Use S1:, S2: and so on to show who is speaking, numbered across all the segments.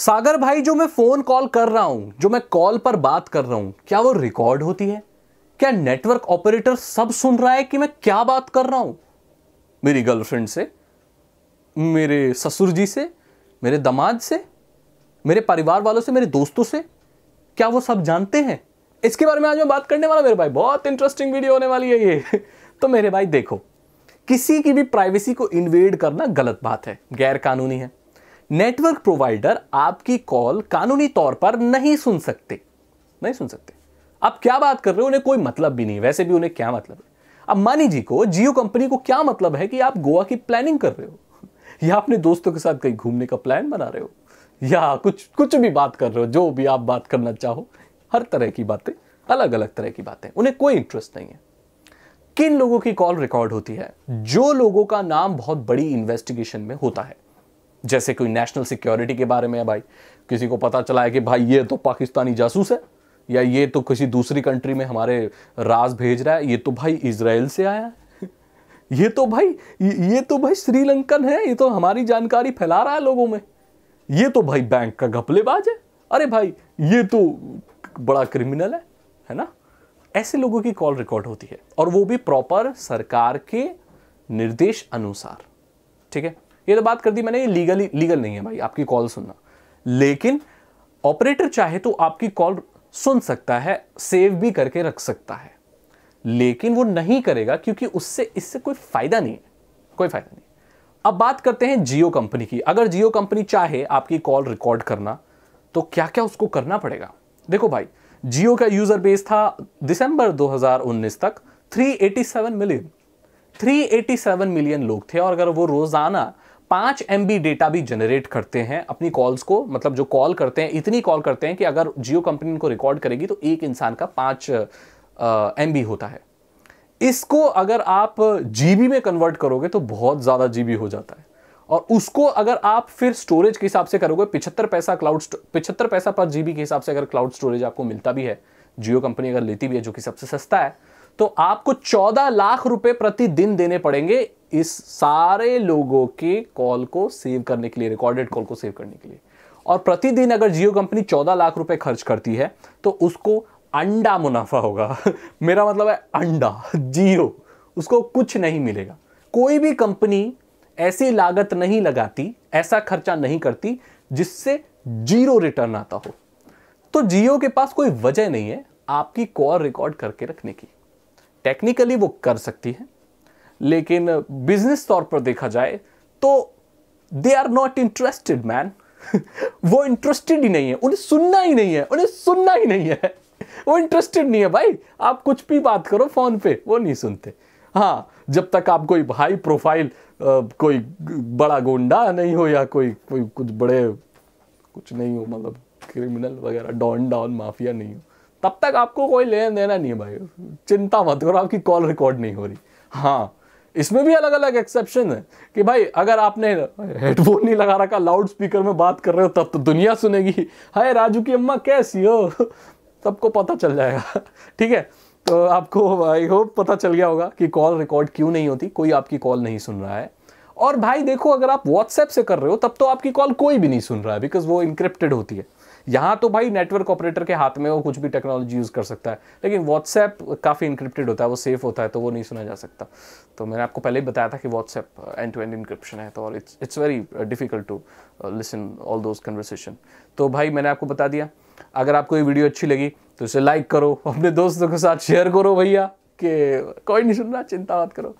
S1: सागर भाई जो मैं फोन कॉल कर रहा हूं जो मैं कॉल पर बात कर रहा हूं क्या वो रिकॉर्ड होती है क्या नेटवर्क ऑपरेटर सब सुन रहा है कि मैं क्या बात कर रहा हूं मेरी गर्लफ्रेंड से मेरे ससुर जी से मेरे दामाद से मेरे परिवार वालों से मेरे दोस्तों से क्या वो सब जानते हैं इसके बारे में आज मैं बात करने वाला मेरे भाई बहुत इंटरेस्टिंग वीडियो होने वाली है ये तो मेरे भाई देखो किसी की भी प्राइवेसी को इन्वेड करना गलत बात है गैर कानूनी है नेटवर्क प्रोवाइडर आपकी कॉल कानूनी तौर पर नहीं सुन सकते नहीं सुन सकते आप क्या बात कर रहे हो उन्हें कोई मतलब भी नहीं वैसे भी उन्हें क्या मतलब है अब मानी जी को जियो कंपनी को क्या मतलब है कि आप गोवा की प्लानिंग कर रहे हो या अपने दोस्तों के साथ कहीं घूमने का प्लान बना रहे हो या कुछ कुछ भी बात कर रहे हो जो भी आप बात करना चाहो हर तरह की बातें अलग अलग तरह की बातें उन्हें कोई इंटरेस्ट नहीं है किन लोगों की कॉल रिकॉर्ड होती है जो लोगों का नाम बहुत बड़ी इन्वेस्टिगेशन में होता है जैसे कोई नेशनल सिक्योरिटी के बारे में है भाई किसी को पता चला है कि भाई ये तो पाकिस्तानी जासूस है या ये तो किसी दूसरी कंट्री में हमारे राज भेज रहा है ये तो भाई इसराइल से आया है ये तो भाई ये तो भाई श्रीलंकन है ये तो हमारी जानकारी फैला रहा है लोगों में ये तो भाई बैंक का घपलेबाज है अरे भाई ये तो बड़ा क्रिमिनल है है ना ऐसे लोगों की कॉल रिकॉर्ड होती है और वो भी प्रॉपर सरकार के निर्देश अनुसार ठीक है ये तो बात कर दी मैंने ये लीगली लीगल नहीं है भाई आपकी कॉल सुनना लेकिन ऑपरेटर चाहे तो आपकी कॉल सुन सकता है सेव भी करके रख सकता है लेकिन वो नहीं करेगा क्योंकि उससे इससे कोई फायदा नहीं है कोई फायदा नहीं अब बात करते हैं जियो कंपनी की अगर जियो कंपनी चाहे आपकी कॉल रिकॉर्ड करना तो क्या क्या उसको करना पड़ेगा देखो भाई जियो का यूजर बेस था दिसंबर 2019 तक 387 मिलियन 387 मिलियन लोग थे और अगर वो रोजाना पाँच एम डेटा भी जनरेट करते हैं अपनी कॉल्स को मतलब जो कॉल करते हैं इतनी कॉल करते हैं कि अगर जियो कंपनी इनको रिकॉर्ड करेगी तो एक इंसान का पाँच एम होता है इसको अगर आप बी में कन्वर्ट करोगे तो बहुत ज़्यादा बी हो जाता है और उसको अगर आप फिर स्टोरेज के हिसाब से करोगे पिछहत्तर पैसा क्लाउड पिछहत्तर पैसा पर जीबी के हिसाब से अगर क्लाउड स्टोरेज आपको मिलता भी है जियो कंपनी अगर लेती भी है जो कि सबसे सस्ता है तो आपको चौदह लाख रुपए प्रतिदिन देने पड़ेंगे इस सारे लोगों के कॉल को सेव करने के लिए रिकॉर्डेड कॉल को सेव करने के लिए और प्रतिदिन अगर जियो कंपनी चौदह लाख रुपए खर्च करती है तो उसको अंडा मुनाफा होगा मेरा मतलब है अंडा जियो उसको कुछ नहीं मिलेगा कोई भी कंपनी ऐसी लागत नहीं लगाती ऐसा खर्चा नहीं करती जिससे जीरो रिटर्न आता हो तो जियो के पास कोई वजह नहीं है आपकी कॉल रिकॉर्ड करके रखने की टेक्निकली वो कर सकती है लेकिन बिजनेस तौर पर देखा जाए तो they are not interested man वो इंटरेस्टेड ही नहीं है उन्हें सुनना ही नहीं है उन्हें सुनना ही नहीं है वो इंटरेस्टेड नहीं है भाई आप कुछ भी बात करो फोन पे वो नहीं सुनते हाँ जब तक आप कोई हाई प्रोफाइल कोई बड़ा गुंडा नहीं हो या कोई कोई कुछ बड़े कुछ नहीं हो मतलब क्रिमिनल वगैरह डॉन डाउन माफिया नहीं हो तब तक आपको कोई लेन देना नहीं है भाई चिंता मत करो आपकी कॉल रिकॉर्ड नहीं हो रही हाँ इसमें भी अलग अलग एक्सेप्शन है कि भाई अगर आपने हेडफोन नहीं लगा रखा लाउड स्पीकर में बात कर रहे हो तब तो दुनिया सुनेगी हाय राजू की अम्मा कैसी हो सबको पता चल जाएगा ठीक है तो आपको आई होप पता चल गया होगा कि कॉल रिकॉर्ड क्यों नहीं होती कोई आपकी कॉल नहीं सुन रहा है और भाई देखो अगर आप व्हाट्सएप से कर रहे हो तब तो आपकी कॉल कोई भी नहीं सुन रहा है बिकॉज वो इंक्रिप्टेड होती है यहाँ तो भाई नेटवर्क ऑपरेटर के हाथ में वो कुछ भी टेक्नोलॉजी यूज़ कर सकता है लेकिन व्हाट्सएप काफ़ी इंक्रिप्टेड होता है वो सेफ होता है तो वो नहीं सुना जा सकता तो मैंने आपको पहले ही बताया था कि WhatsApp end to end encryption है तो और it's it's very difficult to listen all those conversation तो भाई मैंने आपको बता दिया अगर आपको ये वीडियो अच्छी लगी तो इसे लाइक करो अपने दोस्तों के साथ शेयर करो भैया कि कोई नहीं सुन रहा चिंता मत करो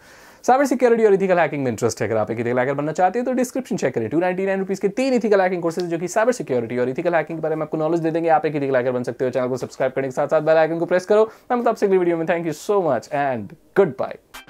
S1: साइबर सिक्योरिटी और इथिकल हैकिंग में इंटरेस्ट है अगर आप इथिकल हैकर बनना चाहते हैं तो डिस्क्रिप्शन चेक करें टू नाइनटी नाइन रुपीज़ के तीन इथिकल हैकिंग कोर्सेज जो कि साइबर सिक्योरिटी और इथिकल हैकिंग के बारे में आपको नॉलेज दे देंगे आप एक इथिकल हैकर बन सकते हो चैनल को सब्सक्राइब करने के साथ साथ बेल आइकन को प्रेस करो मैं मतलब आपसे अगली वीडियो में thank you so much and good bye